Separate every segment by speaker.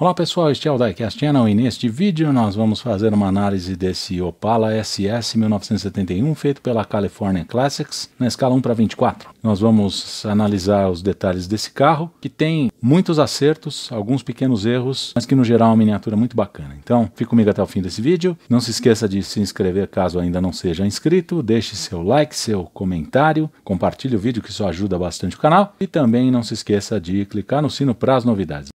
Speaker 1: Olá pessoal, este é o Diecast Channel e neste vídeo nós vamos fazer uma análise desse Opala SS 1971 feito pela California Classics na escala 1 para 24. Nós vamos analisar os detalhes desse carro que tem muitos acertos, alguns pequenos erros, mas que no geral é uma miniatura muito bacana. Então fique comigo até o fim desse vídeo, não se esqueça de se inscrever caso ainda não seja inscrito, deixe seu like, seu comentário, compartilhe o vídeo que isso ajuda bastante o canal e também não se esqueça de clicar no sino para as novidades.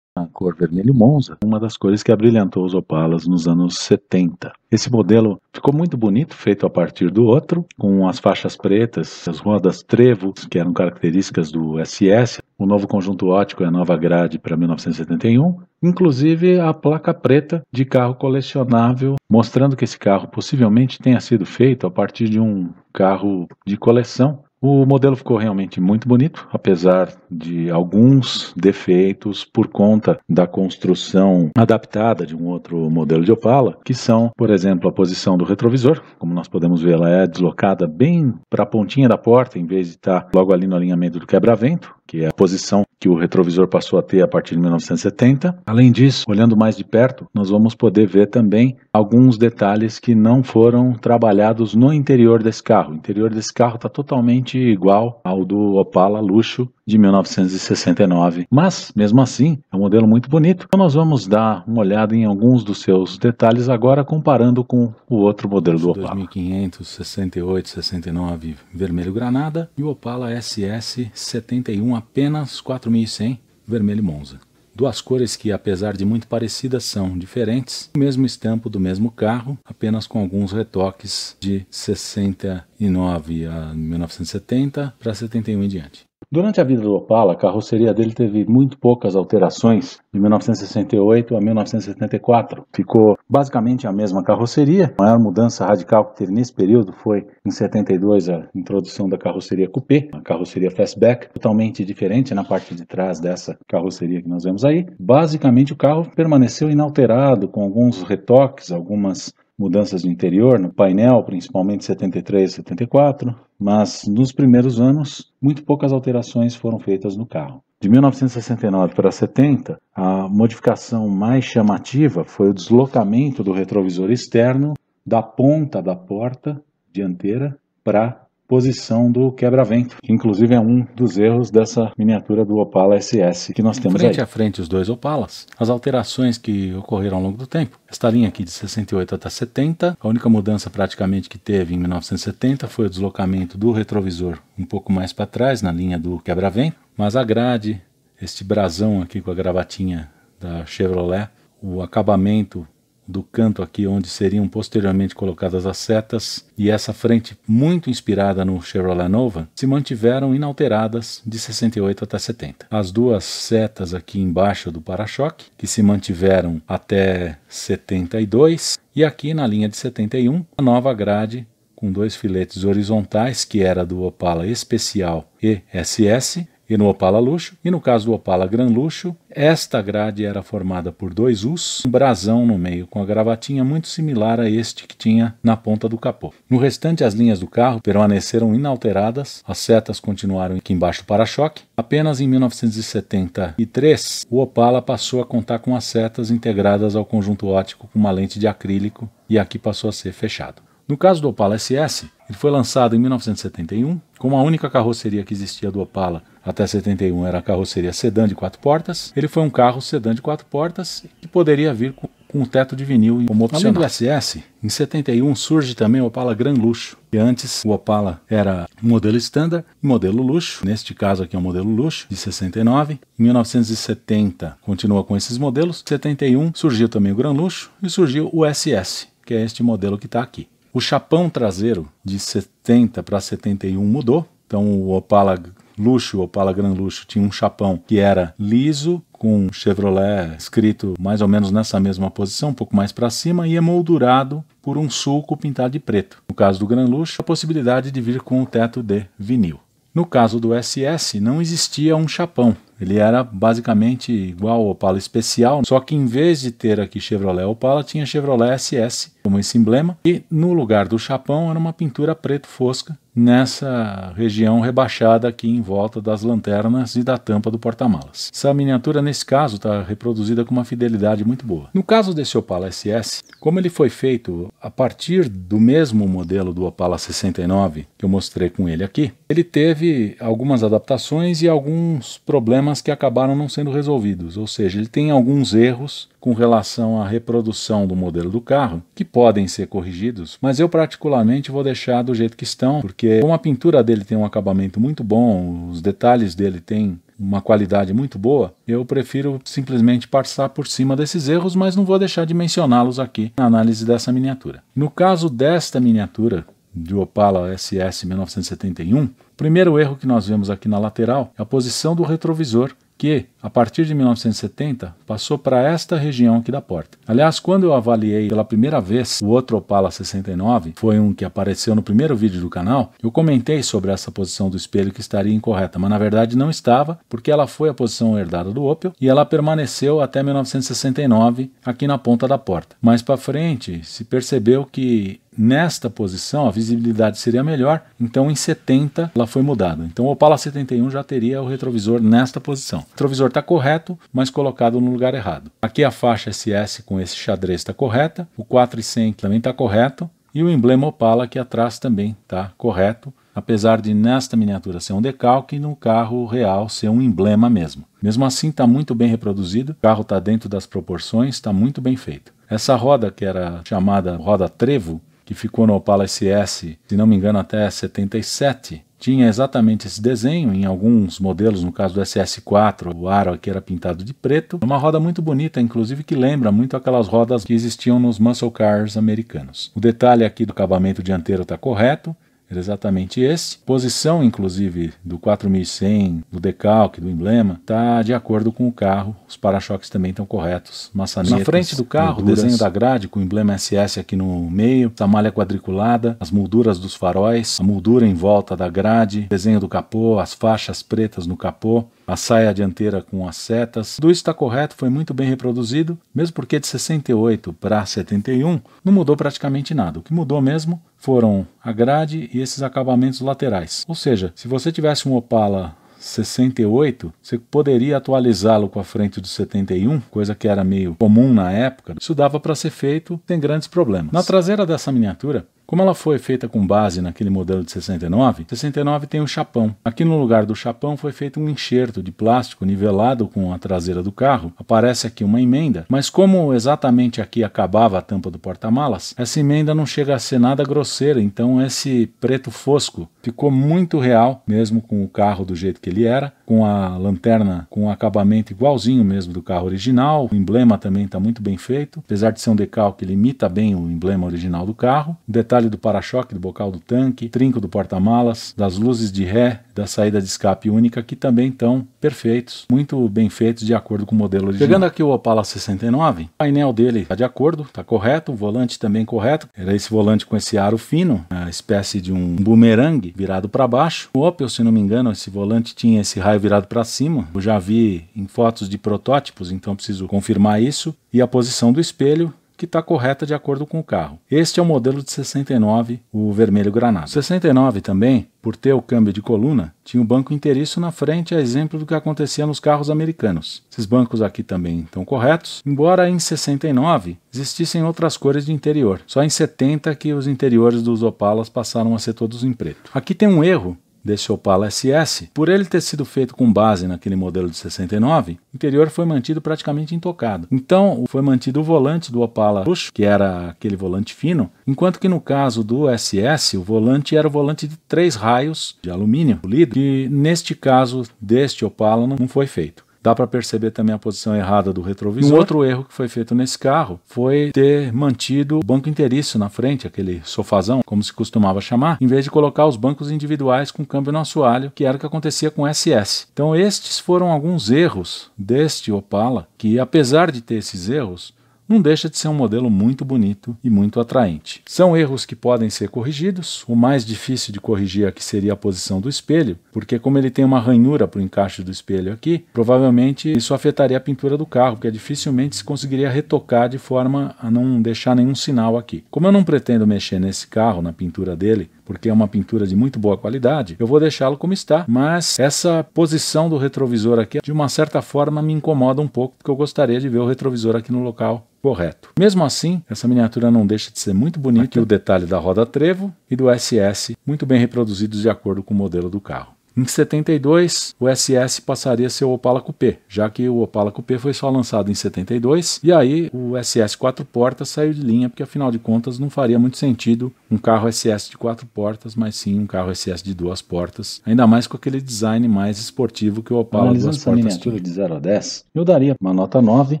Speaker 1: cor vermelho Monza, uma das cores que abrilhantou os Opalas nos anos 70. Esse modelo ficou muito bonito, feito a partir do outro, com as faixas pretas, as rodas trevo, que eram características do SS, o novo conjunto ótico é a nova grade para 1971, inclusive a placa preta de carro colecionável, mostrando que esse carro possivelmente tenha sido feito a partir de um carro de coleção o modelo ficou realmente muito bonito, apesar de alguns defeitos por conta da construção adaptada de um outro modelo de Opala, que são, por exemplo, a posição do retrovisor. Como nós podemos ver, ela é deslocada bem para a pontinha da porta, em vez de estar tá logo ali no alinhamento do quebra-vento que é a posição que o retrovisor passou a ter a partir de 1970. Além disso, olhando mais de perto, nós vamos poder ver também alguns detalhes que não foram trabalhados no interior desse carro. O interior desse carro está totalmente igual ao do Opala Luxo de 1969, mas mesmo assim é um modelo muito bonito. Então nós vamos dar uma olhada em alguns dos seus detalhes agora comparando com o outro modelo do Opala. 2500, 68, 69 vermelho granada e o Opala SS 71 apenas 4100 vermelho Monza. Duas cores que, apesar de muito parecidas, são diferentes. O mesmo estampo do mesmo carro, apenas com alguns retoques de 69 a 1970 para 71 em diante. Durante a vida do Opala, a carroceria dele teve muito poucas alterações de 1968 a 1974. Ficou basicamente a mesma carroceria. A maior mudança radical que teve nesse período foi em 72 a introdução da carroceria coupé, a carroceria fastback, totalmente diferente na parte de trás dessa carroceria que nós vemos aí. Basicamente o carro permaneceu inalterado com alguns retoques, algumas mudanças de interior, no painel, principalmente 73 e 74, mas nos primeiros anos, muito poucas alterações foram feitas no carro. De 1969 para 70, a modificação mais chamativa foi o deslocamento do retrovisor externo da ponta da porta dianteira para posição do quebra-vento, que inclusive é um dos erros dessa miniatura do Opala SS que nós temos frente aí. Frente a frente os dois Opalas, as alterações que ocorreram ao longo do tempo. Esta linha aqui de 68 até 70, a única mudança praticamente que teve em 1970 foi o deslocamento do retrovisor um pouco mais para trás na linha do quebra-vento, mas a grade, este brasão aqui com a gravatinha da Chevrolet, o acabamento do canto aqui onde seriam posteriormente colocadas as setas e essa frente muito inspirada no Chevrolet Nova se mantiveram inalteradas de 68 até 70. As duas setas aqui embaixo do para-choque que se mantiveram até 72 e aqui na linha de 71 a nova grade com dois filetes horizontais que era do Opala Especial ESS e no Opala Luxo, e no caso do Opala Gran Luxo, esta grade era formada por dois Us, um brasão no meio, com a gravatinha muito similar a este que tinha na ponta do capô. No restante, as linhas do carro permaneceram inalteradas, as setas continuaram aqui embaixo do para-choque. Apenas em 1973, o Opala passou a contar com as setas integradas ao conjunto ótico com uma lente de acrílico e aqui passou a ser fechado. No caso do Opala SS, ele foi lançado em 1971, como a única carroceria que existia do Opala até 71 era a carroceria sedã de quatro portas, ele foi um carro sedã de quatro portas que poderia vir com com um teto de vinil e como opcional. Além do SS, em 71 surge também o Opala Gran Luxo, que antes o Opala era modelo standard e modelo luxo, neste caso aqui é o um modelo luxo, de 69. Em 1970 continua com esses modelos, 71 surgiu também o Gran Luxo e surgiu o SS, que é este modelo que está aqui. O chapão traseiro de 70 para 71 mudou. Então o Opala luxo, o Opala Gran Luxo, tinha um chapão que era liso, com Chevrolet escrito mais ou menos nessa mesma posição, um pouco mais para cima, e emoldurado por um sulco pintado de preto. No caso do Gran Luxo, a possibilidade de vir com o teto de vinil. No caso do SS, não existia um chapão, ele era basicamente igual ao Opala especial, só que em vez de ter aqui Chevrolet Opala, tinha Chevrolet SS como esse emblema. E no lugar do chapão era uma pintura preto fosca nessa região rebaixada aqui em volta das lanternas e da tampa do porta-malas. Essa miniatura, nesse caso, está reproduzida com uma fidelidade muito boa. No caso desse Opala SS, como ele foi feito a partir do mesmo modelo do Opala 69 que eu mostrei com ele aqui, ele teve algumas adaptações e alguns problemas problemas que acabaram não sendo resolvidos, ou seja, ele tem alguns erros com relação à reprodução do modelo do carro que podem ser corrigidos, mas eu particularmente vou deixar do jeito que estão, porque como a pintura dele tem um acabamento muito bom, os detalhes dele têm uma qualidade muito boa, eu prefiro simplesmente passar por cima desses erros, mas não vou deixar de mencioná-los aqui na análise dessa miniatura. No caso desta miniatura, de Opala SS 1971, primeiro erro que nós vemos aqui na lateral é a posição do retrovisor, que, a partir de 1970, passou para esta região aqui da porta. Aliás, quando eu avaliei pela primeira vez o outro Opala 69, foi um que apareceu no primeiro vídeo do canal, eu comentei sobre essa posição do espelho que estaria incorreta, mas na verdade não estava, porque ela foi a posição herdada do Opel e ela permaneceu até 1969 aqui na ponta da porta. Mais para frente, se percebeu que nesta posição a visibilidade seria melhor, então em 70 ela foi mudada. Então o Opala 71 já teria o retrovisor nesta posição. O retrovisor está correto, mas colocado no lugar errado. Aqui a faixa SS com esse xadrez está correta, o 400 também está correto e o emblema Opala aqui atrás também está correto, apesar de nesta miniatura ser um decalque e no carro real ser um emblema mesmo. Mesmo assim está muito bem reproduzido, o carro está dentro das proporções, está muito bem feito. Essa roda, que era chamada roda trevo, que ficou no Opala SS, se não me engano, até 77. Tinha exatamente esse desenho em alguns modelos, no caso do SS4, o aro aqui era pintado de preto. Uma roda muito bonita, inclusive que lembra muito aquelas rodas que existiam nos muscle cars americanos. O detalhe aqui do acabamento dianteiro está correto, era exatamente esse. Posição, inclusive, do 4100, do decalque, do emblema, está de acordo com o carro. Os para-choques também estão corretos. Maçanetas, Na frente do carro, molduras. desenho da grade com o emblema SS aqui no meio, a tá malha quadriculada, as molduras dos faróis, a moldura em volta da grade, desenho do capô, as faixas pretas no capô a saia dianteira com as setas. Tudo isso está correto, foi muito bem reproduzido, mesmo porque de 68 para 71 não mudou praticamente nada. O que mudou mesmo foram a grade e esses acabamentos laterais. Ou seja, se você tivesse um Opala 68, você poderia atualizá-lo com a frente do 71, coisa que era meio comum na época. Isso dava para ser feito sem grandes problemas. Na traseira dessa miniatura, como ela foi feita com base naquele modelo de 69, 69 tem um chapão. Aqui no lugar do chapão foi feito um enxerto de plástico nivelado com a traseira do carro. Aparece aqui uma emenda, mas como exatamente aqui acabava a tampa do porta-malas, essa emenda não chega a ser nada grosseira, então esse preto fosco ficou muito real, mesmo com o carro do jeito que ele era com a lanterna com um acabamento igualzinho mesmo do carro original. O emblema também está muito bem feito, apesar de ser um decalque, ele imita bem o emblema original do carro. O detalhe do para-choque, do bocal do tanque, trinco do porta-malas, das luzes de ré, da saída de escape única, que também estão perfeitos, muito bem feitos de acordo com o modelo original. Chegando aqui o Opala 69, o painel dele está de acordo, está correto, o volante também correto. Era esse volante com esse aro fino, a espécie de um bumerangue virado para baixo. O Opel, se não me engano, esse volante tinha esse raio virado para cima. Eu já vi em fotos de protótipos, então preciso confirmar isso. E a posição do espelho, que está correta de acordo com o carro. Este é o modelo de 69, o vermelho granado. 69 também, por ter o câmbio de coluna, tinha o um banco inteiriço na frente, a exemplo do que acontecia nos carros americanos. Esses bancos aqui também estão corretos, embora em 69 existissem outras cores de interior. Só em 70 que os interiores dos Opalas passaram a ser todos em preto. Aqui tem um erro desse Opala SS, por ele ter sido feito com base naquele modelo de 69, o interior foi mantido praticamente intocado. Então, foi mantido o volante do Opala Luxo, que era aquele volante fino, enquanto que no caso do SS, o volante era o volante de três raios de alumínio polido, que neste caso deste Opala não foi feito. Dá para perceber também a posição errada do retrovisor. um outro erro que foi feito nesse carro foi ter mantido o banco inteiriço na frente, aquele sofazão, como se costumava chamar, em vez de colocar os bancos individuais com câmbio no assoalho, que era o que acontecia com o SS. Então estes foram alguns erros deste Opala, que apesar de ter esses erros, não deixa de ser um modelo muito bonito e muito atraente. São erros que podem ser corrigidos. O mais difícil de corrigir aqui seria a posição do espelho, porque como ele tem uma ranhura para o encaixe do espelho aqui, provavelmente isso afetaria a pintura do carro, porque dificilmente se conseguiria retocar de forma a não deixar nenhum sinal aqui. Como eu não pretendo mexer nesse carro, na pintura dele, porque é uma pintura de muito boa qualidade, eu vou deixá-lo como está. Mas essa posição do retrovisor aqui, de uma certa forma, me incomoda um pouco, porque eu gostaria de ver o retrovisor aqui no local correto. Mesmo assim, essa miniatura não deixa de ser muito bonita. Aqui o detalhe da roda trevo e do SS, muito bem reproduzidos de acordo com o modelo do carro. Em 72, o SS passaria a ser o Opala Coupé, já que o Opala Coupé foi só lançado em 72, e aí o SS quatro portas saiu de linha, porque afinal de contas não faria muito sentido um carro SS de quatro portas, mas sim um carro SS de duas portas, ainda mais com aquele design mais esportivo que o Opala Analisando duas essa portas tinha. de 0 a 10, eu daria uma nota 9.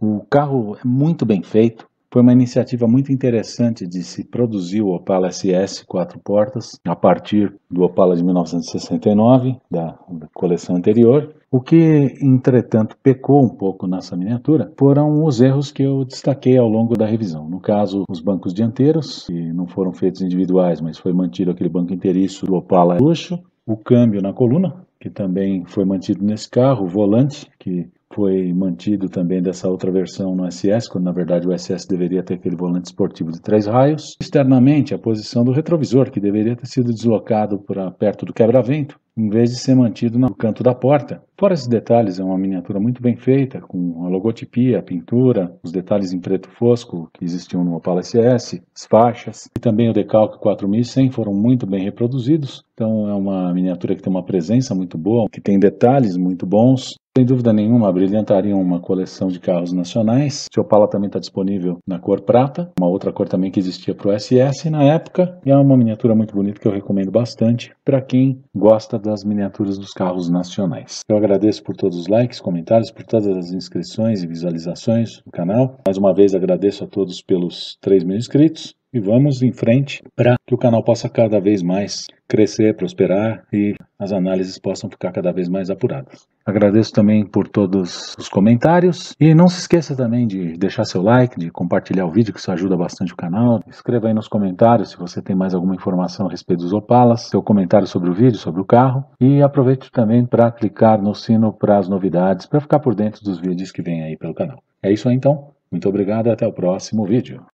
Speaker 1: O carro é muito bem feito, foi uma iniciativa muito interessante de se produzir o Opala SS quatro portas a partir do Opala de 1969, da coleção anterior. O que, entretanto, pecou um pouco nessa miniatura foram os erros que eu destaquei ao longo da revisão. No caso, os bancos dianteiros, que não foram feitos individuais, mas foi mantido aquele banco inteiriço do Opala luxo, o câmbio na coluna, que também foi mantido nesse carro, o volante, que foi mantido também dessa outra versão no SS, quando na verdade o SS deveria ter aquele volante esportivo de três raios. Externamente, a posição do retrovisor, que deveria ter sido deslocado para perto do quebra-vento, em vez de ser mantido no canto da porta. Fora esses detalhes, é uma miniatura muito bem feita, com a logotipia, a pintura, os detalhes em preto fosco que existiam no Opala SS, as faixas e também o decalque 4100 foram muito bem reproduzidos. Então é uma miniatura que tem uma presença muito boa, que tem detalhes muito bons sem dúvida nenhuma, brilhantariam uma coleção de carros nacionais. Seu Opala também está disponível na cor prata, uma outra cor também que existia para o SS na época, e é uma miniatura muito bonita que eu recomendo bastante para quem gosta das miniaturas dos carros nacionais. Eu agradeço por todos os likes, comentários, por todas as inscrições e visualizações do canal. Mais uma vez agradeço a todos pelos 3 mil inscritos e vamos em frente para que o canal possa cada vez mais crescer, prosperar e as análises possam ficar cada vez mais apuradas. Agradeço também por todos os comentários e não se esqueça também de deixar seu like, de compartilhar o vídeo que isso ajuda bastante o canal. Escreva aí nos comentários se você tem mais alguma informação a respeito dos Opalas, seu comentário sobre o vídeo, sobre o carro e aproveite também para clicar no sino para as novidades para ficar por dentro dos vídeos que vêm aí pelo canal. É isso aí então. Muito obrigado e até o próximo vídeo.